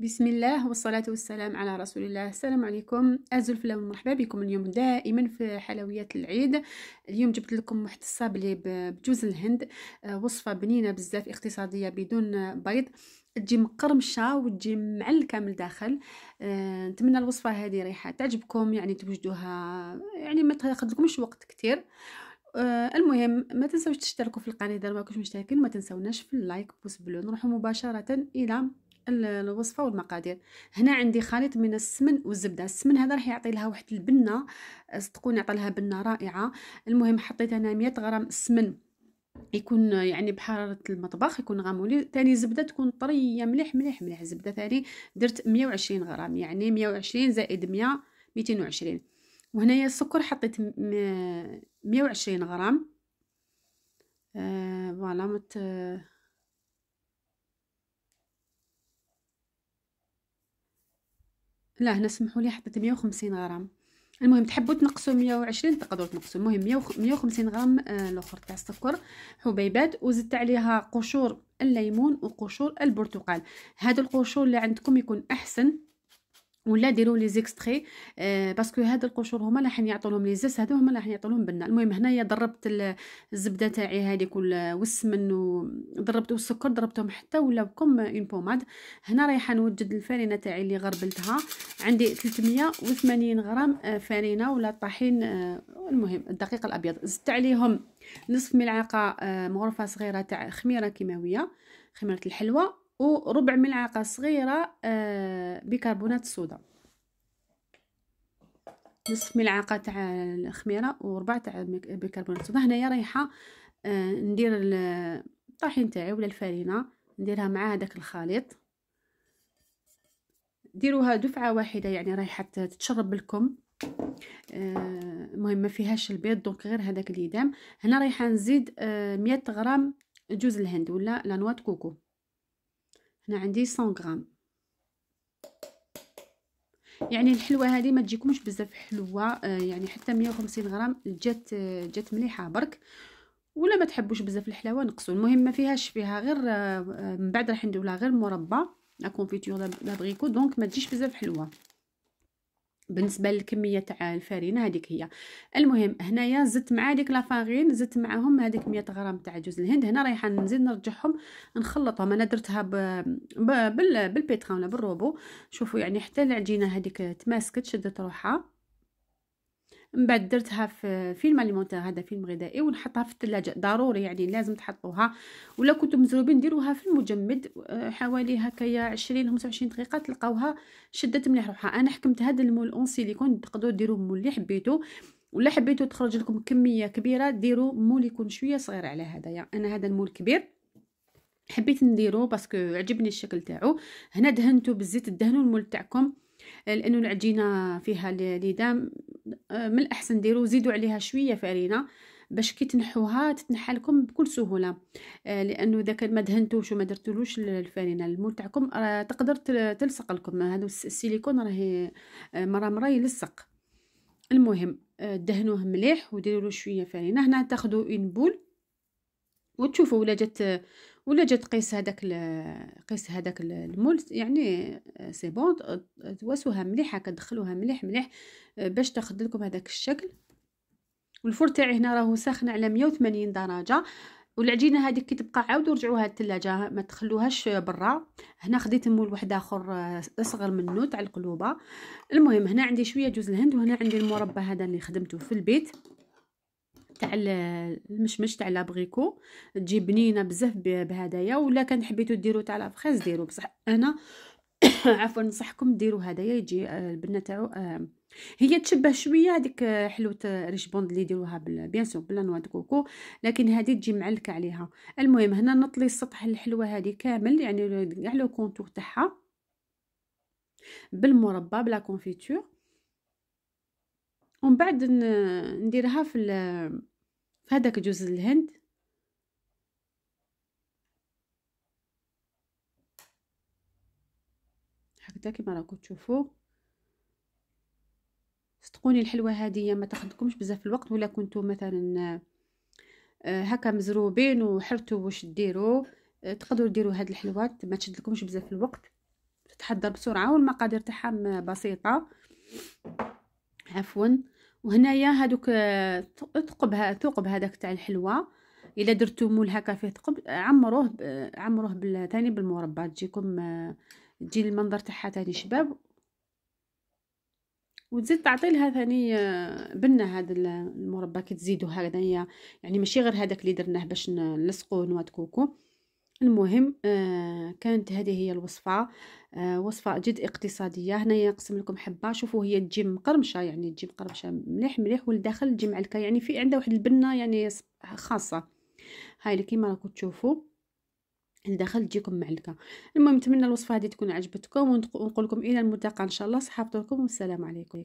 بسم الله والصلاة والسلام على رسول الله السلام عليكم أزول فلا ومرحبا بكم اليوم دائما في حلويات العيد اليوم جبت لكم واحد الصابلي بجوز الهند وصفة بنينة بزاف اقتصادية بدون بيض تجي مقرمشه وتجي معلكه من الداخل نتمنى الوصفه هذه ريحة تعجبكم يعني توجدوها يعني ما تاخذلكمش وقت كتير أه، المهم ما تنسوش تشتركوا في القناه اذا ما كنتم مشتركين ما تنسوناش في اللايك بوس بلو نروح مباشره الى الوصفه والمقادير هنا عندي خليط من السمن والزبده السمن هذا راح يعطي لها واحد البنه صدقوني يعطي لها بنه رائعه المهم حطيت انا 100 غرام سمن يكون يعني بحراره المطبخ يكون غامولي ثاني زبده تكون طريه مليح مليح مليح زبده ثاني درت 120 غرام يعني 120 زائد 100 220 وهنايا السكر حطيت 120 غرام فوالا آه فوالا مت لا هنا سمحوا لي حطيت 150 غرام المهم تحبوا تنقصوا 120 تقدروا تنقصوا المهم 150 غرام آه، الاخر تاع السكر حبيبات وزدت عليها قشور الليمون وقشور البرتقال هذا القشور اللي عندكم يكون احسن ولا ديروا لي زيكستري آه باسكو هاد القشور هما اللي راح يعطوا لهم لي زيس هادو هما اللي راح يعطوا لهم بنه المهم هنايا ضربت الزبده تاعي هذيك والسمن وضربت والسكر ضربتهم حتى ولاو كوم اون بوماد هنا رايحه نوجد الفرينه تاعي اللي غربلتها عندي 380 غرام آه، فرينه ولا طحين آه المهم الدقيق الابيض زدت عليهم نصف ملعقه آه مغرفه صغيره تاع خميره كيماويه خميره الحلوى وربع ملعقه صغيره آه، بيكربونات الصودا نصف ملعقه تاع الخميره وربع تاع بيكربونات الصودا هنايا رايحه آه، ندير الطحين تاعي ولا الفرينه نديرها مع هذاك الخليط ديروها دفعه واحده يعني رايحه تتشرب لكم آه، المهم ما فيهاش البيض دونك غير هذاك اللي دام هنا رايحه نزيد 100 غرام جوز الهند ولا لانوا كوكو هنا عندي 100 غرام يعني الحلوه هذه ما تجيكمش بزاف حلوه آه يعني حتى 150 غرام جات آه، جات مليحه برك ولا ما تحبوش بزاف الحلاوه نقصوا المهم ما فيهاش فيها غير آه, آه، من بعد راح ندولها غير مربى لا كونفيتور لابغيكو دونك ما تجيش بزاف حلوه بالنسبه للكميه تاع الفرينه هذيك هي المهم هنايا زدت مع ديك لافارين زدت معاهم هذيك 100 غرام تاع جوز الهند هنا رايحه نزيد نرجعهم نخلطهم انا درتها ب... ب... بال... بالبيتران ولا بالروبو شوفوا يعني حتى العجينه هذيك تماسكت شدت روحها من بعد درتها في فيلم اليمونتير هذا فيلم غذائي ونحطها في الثلاجه ضروري يعني لازم تحطوها ولا كنتم مزروبين ديروها في المجمد آه، حوالي هكايا 20 25 دقيقه تلقاوها شدت مليح روحها انا حكمت هذا المول اون سيليكون تقدروا ديروه مول اللي حبيتو ولا حبيتو تخرج لكم كميه كبيره ديروا مول يكون شويه صغير على هذايا يعني انا هذا المول كبير حبيت نديرو باسكو عجبني الشكل تاعو هنا دهنتو بالزيت الدهن المول تاعكم آه، لانه العجينه فيها ليدام آه، من الاحسن ديروا زيدوا عليها شويه فرينه باش كي تنحوها تتنحى لكم بكل سهوله آه، لانه اذا ما دهنتوش وما درتولوش الفرينه المول تاعكم تقدر تلصق لكم هذا السيليكون راهي مره مره يلصق المهم دهنوه مليح وديروا له شويه فرينه هنا تاخذوا اون بول وتشوفوا ولا جات ولا جات قيس هذاك قيس هذاك المول يعني آه، سي بون تواسوها مليح هكا دخلوها مليح مليح آه، باش تاخذ لكم هذاك الشكل والفور تاعي هنا راهو ساخن على 180 درجه والعجينه هذيك كي تبقى عاودوا رجعوها للثلاجه ما تخلوهاش برا هنا خديت مول واحد اخر آه، اصغر منه تاع القلوبه المهم هنا عندي شويه جوز الهند وهنا عندي المربى هذا اللي خدمته في البيت تاع المشمش تاع لابغيكو تجي بنينه بزاف بهدايا ولا كان حبيتو ديرو تاع لافخيز ديرو بصح انا عفوا نصحكم ديروا هدايا يجي آه، البنه تاعو آه، هي تشبه شويه هذيك آه، حلوه ريشبوند اللي يديروها بيان سو بلا نوا كوكو لكن هذه تجي معلكه عليها المهم هنا نطلي السطح الحلوه هذه كامل يعني كاع لو كونتور تاعها بالمربى بلا كونفيتور ومن بعد نديرها في فهداك جوز الهند هكذا كما راكم تشوفوا صدقوني الحلوه هذه ما تاخذكمش بزاف الوقت ولا كنتو مثلا آه، هكا مزروبين وحرتوا واش ديروا آه، تقدروا ديروا هاد الحلوات ما تشدلكمش بزاف الوقت تتحضر بسرعه والمقادير تاعها بسيطه عفوا وهنايا هادوك آه، ثقب ثقب هذاك تاع الحلوه الا درتو مول هكا فيه ثقب عمروه عمروه ثاني بالمربى تجيكم آه، تجي المنظر تاعها ثاني شباب وتزيد تعطي لها ثاني آه، بنه هذا المربى كي تزيدو هكذايا يعني ماشي غير هذاك اللي درناه باش نلصقوه نواة كوكو المهم آه، كانت هذه هي الوصفه آه، وصفه جد اقتصاديه هنايا نقسم لكم حبه شوفوا هي تجي مقرمشه يعني تجي مقرمشه مليح مليح والداخل تجي معلكه يعني في عندها واحد البنه يعني خاصه هاي اللي كيما راكم تشوفوا الداخل تجيكم معلكه المهم نتمنى الوصفه هذه تكون عجبتكم ونقول لكم الى الملتقى ان شاء الله صحه فطوركم والسلام عليكم